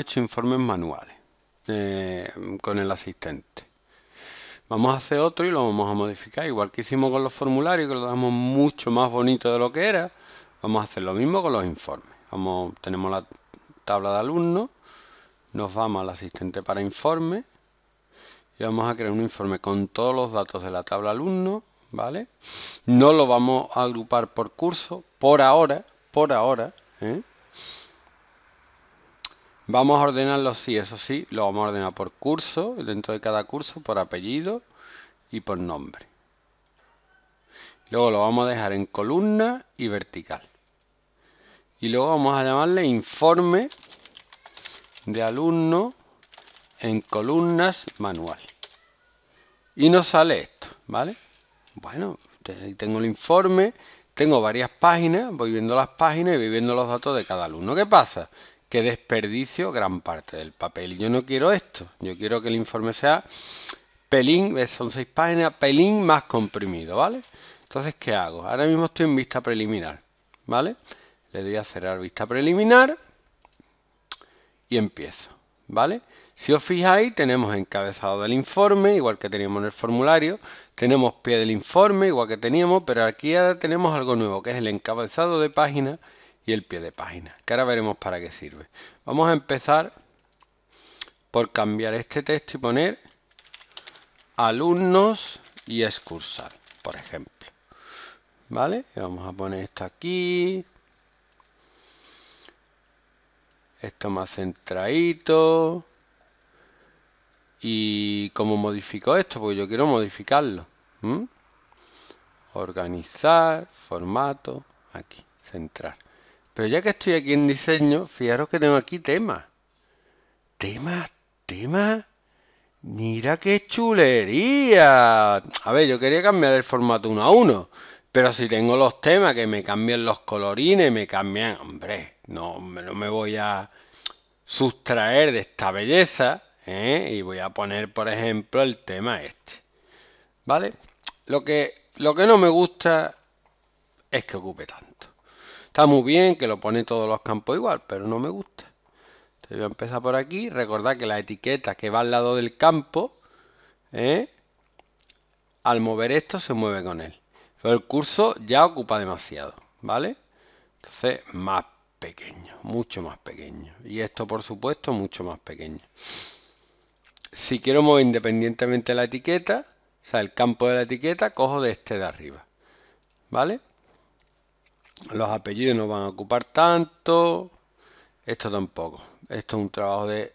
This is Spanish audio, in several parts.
hecho informes manuales eh, con el asistente. Vamos a hacer otro y lo vamos a modificar, igual que hicimos con los formularios, que lo damos mucho más bonito de lo que era. Vamos a hacer lo mismo con los informes. Vamos, tenemos la tabla de alumnos, nos vamos al asistente para informes y vamos a crear un informe con todos los datos de la tabla alumno, ¿vale? No lo vamos a agrupar por curso, por ahora, por ahora, ¿eh? Vamos a ordenarlo, sí, eso sí, lo vamos a ordenar por curso, dentro de cada curso, por apellido y por nombre. Luego lo vamos a dejar en columna y vertical. Y luego vamos a llamarle informe de alumno en columnas manual. Y nos sale esto, ¿vale? Bueno, tengo el informe, tengo varias páginas, voy viendo las páginas y voy viendo los datos de cada alumno. ¿Qué pasa? que desperdicio gran parte del papel. Yo no quiero esto, yo quiero que el informe sea pelín, son seis páginas, pelín más comprimido, ¿vale? Entonces, ¿qué hago? Ahora mismo estoy en vista preliminar, ¿vale? Le doy a cerrar vista preliminar y empiezo, ¿vale? Si os fijáis, tenemos encabezado del informe, igual que teníamos en el formulario, tenemos pie del informe, igual que teníamos, pero aquí ahora tenemos algo nuevo, que es el encabezado de página el pie de página, que ahora veremos para qué sirve. Vamos a empezar por cambiar este texto y poner alumnos y excursar, por ejemplo. ¿Vale? vamos a poner esto aquí. Esto más centradito. ¿Y como modifico esto? Porque yo quiero modificarlo. Organizar, formato, aquí, centrar. Pero ya que estoy aquí en diseño, fijaros que tengo aquí temas. Temas, temas. Mira qué chulería. A ver, yo quería cambiar el formato uno a uno. Pero si tengo los temas, que me cambian los colorines, me cambian... Hombre, no, no me voy a sustraer de esta belleza. ¿eh? Y voy a poner, por ejemplo, el tema este. ¿Vale? Lo que, lo que no me gusta es que ocupe tanto muy bien que lo pone todos los campos igual, pero no me gusta. Entonces voy a empezar por aquí. Recordad que la etiqueta que va al lado del campo, ¿eh? al mover esto se mueve con él. Pero el curso ya ocupa demasiado, ¿vale? Entonces más pequeño, mucho más pequeño. Y esto, por supuesto, mucho más pequeño. Si quiero mover independientemente la etiqueta, o sea, el campo de la etiqueta, cojo de este de arriba. ¿Vale? Los apellidos no van a ocupar tanto. Esto tampoco. Esto es un trabajo de...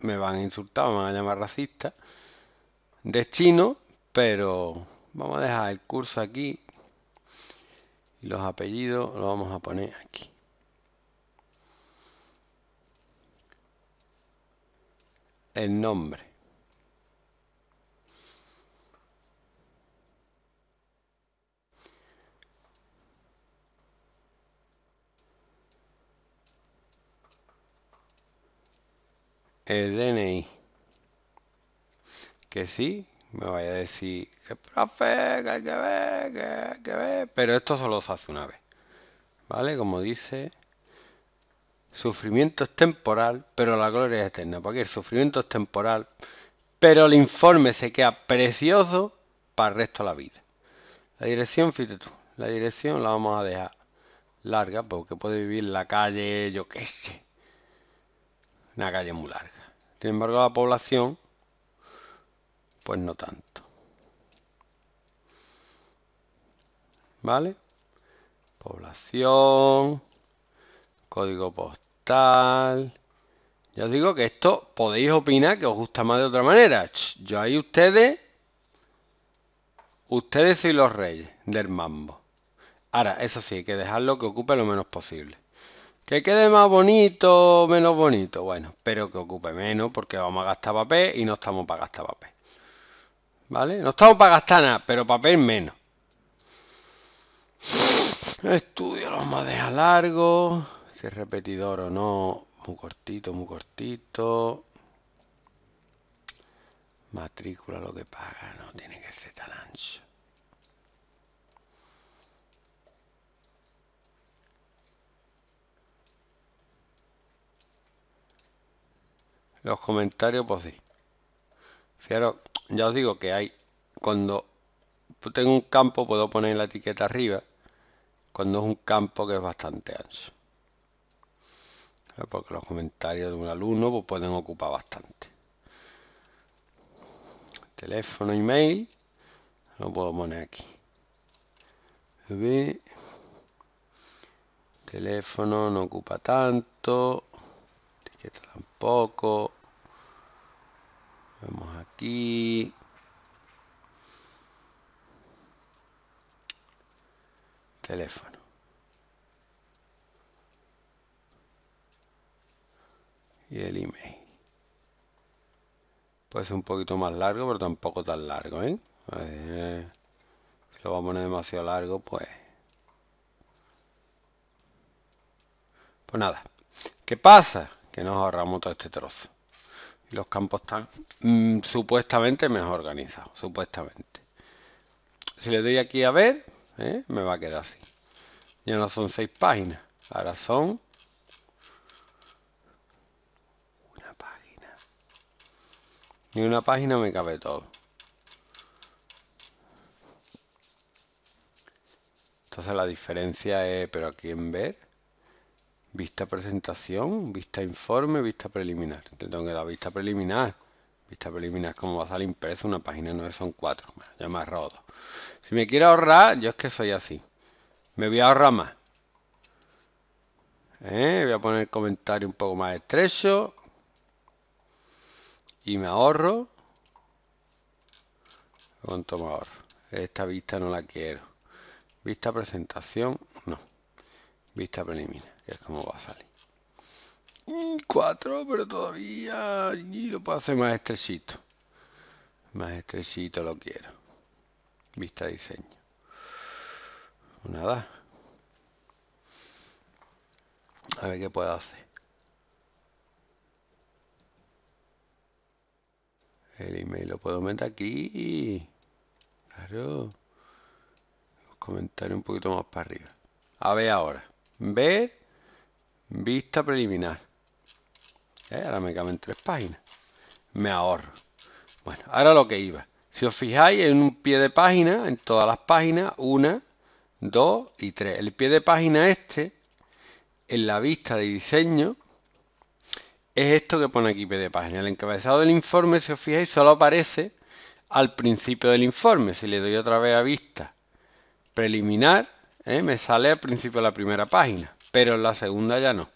Me van a insultar, me van a llamar racista. De chino, pero vamos a dejar el curso aquí. Y los apellidos los vamos a poner aquí. El nombre. el DNI. Que sí, me vaya a decir, profe, que ver, Pero esto solo se hace una vez. ¿Vale? Como dice, sufrimiento es temporal, pero la gloria es eterna. Porque el sufrimiento es temporal, pero el informe se queda precioso para el resto de la vida. La dirección, fíjate tú, la dirección la vamos a dejar larga porque puede vivir la calle, yo qué sé. Una calle muy larga. Sin embargo, la población, pues no tanto. ¿Vale? Población, código postal. Ya os digo que esto podéis opinar que os gusta más de otra manera. Yo ahí ustedes, ustedes sois los reyes del mambo. Ahora, eso sí, hay que dejarlo que ocupe lo menos posible. Que quede más bonito, menos bonito. Bueno, pero que ocupe menos porque vamos a gastar papel y no estamos para gastar papel. ¿Vale? No estamos para gastar nada, pero papel menos. Estudio los dejar largo. Si es repetidor o no. Muy cortito, muy cortito. Matrícula lo que paga, no tiene que ser tan ancho. los comentarios, pues sí. Fijaros, ya os digo que hay, cuando tengo un campo puedo poner la etiqueta arriba, cuando es un campo que es bastante ancho. Porque los comentarios de un alumno pues, pueden ocupar bastante. Teléfono, email, lo puedo poner aquí. Teléfono no ocupa tanto un tampoco. vemos aquí. Teléfono. Y el email. Puede ser un poquito más largo, pero tampoco tan largo, ¿eh? eh si lo vamos a poner demasiado largo, pues... Pues nada. ¿Qué pasa? que nos ahorramos todo este trozo. Y los campos están mm, supuestamente mejor organizados, supuestamente. Si le doy aquí a ver, ¿eh? me va a quedar así. Ya no son seis páginas, ahora son una página. Y una página me cabe todo. Entonces la diferencia es, pero aquí en ver Vista presentación, vista informe, vista preliminar. entonces tengo que dar vista preliminar. Vista preliminar, como va a salir impreso una página 9 son cuatro Ya me ahorro Si me quiero ahorrar, yo es que soy así. Me voy a ahorrar más. Eh, voy a poner comentario un poco más estrecho. Y me ahorro. ¿Cuánto me ahorro? Esta vista no la quiero. Vista presentación, no. Vista preliminar, que es como va a salir. Cuatro, pero todavía y lo puedo hacer más estresito. Más estresito lo quiero. Vista diseño. Pues nada. A ver qué puedo hacer. El email lo puedo meter aquí. Claro. Comentar un poquito más para arriba. A ver ahora ver, vista preliminar. Eh, ahora me caben tres páginas. Me ahorro. Bueno, ahora lo que iba. Si os fijáis, en un pie de página, en todas las páginas, una, dos y tres. El pie de página este, en la vista de diseño, es esto que pone aquí pie de página. El encabezado del informe, si os fijáis, solo aparece al principio del informe. Si le doy otra vez a vista preliminar, ¿eh? me sale al principio la primera página, pero en la segunda ya no.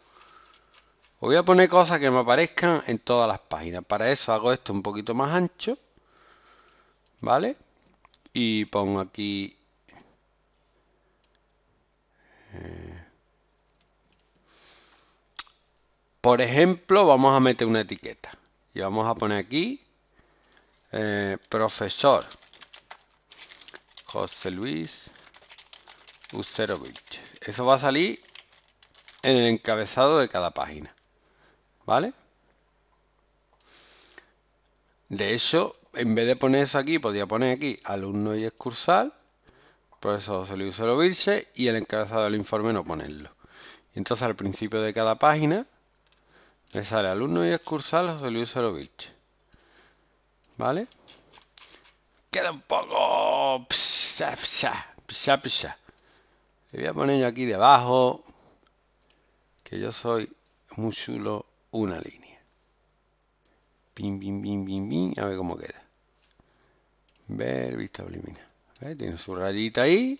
voy a poner cosas que me aparezcan en todas las páginas. Para eso hago esto un poquito más ancho, ¿vale? Y pongo aquí... Eh, por ejemplo, vamos a meter una etiqueta. Y vamos a poner aquí... Eh, profesor. José Luis eso va a salir en el encabezado de cada página. ¿Vale? De hecho, en vez de poner eso aquí, podría poner aquí alumno y excursal, le José Luis virche y el encabezado del informe no ponerlo. Y entonces al principio de cada página le sale alumno y excursal José Luis virche, ¿Vale? Queda un poco... Le voy a poner aquí debajo, que yo soy muy chulo, una línea. Pim, pim, pim, pim, pim, a ver cómo queda. Ver, vista, elimina. Tiene su rayita ahí,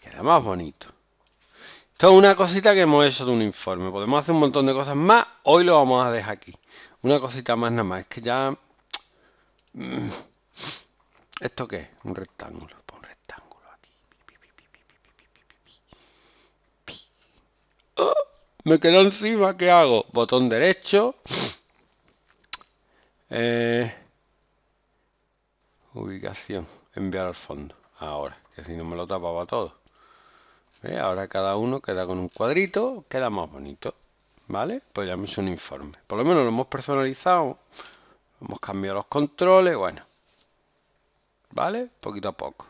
queda más bonito. Esto es una cosita que hemos hecho de un informe. Podemos hacer un montón de cosas más. Hoy lo vamos a dejar aquí. Una cosita más nada más. Es que ya... Mm, ¿Esto qué es? Un rectángulo. me quedo encima, ¿qué hago? Botón derecho. Eh, ubicación, enviar al fondo. Ahora, que si no me lo tapaba todo. Eh, ahora cada uno queda con un cuadrito, queda más bonito. ¿Vale? Pues ya un informe. Por lo menos lo hemos personalizado. Hemos cambiado los controles, bueno. ¿Vale? Poquito a poco.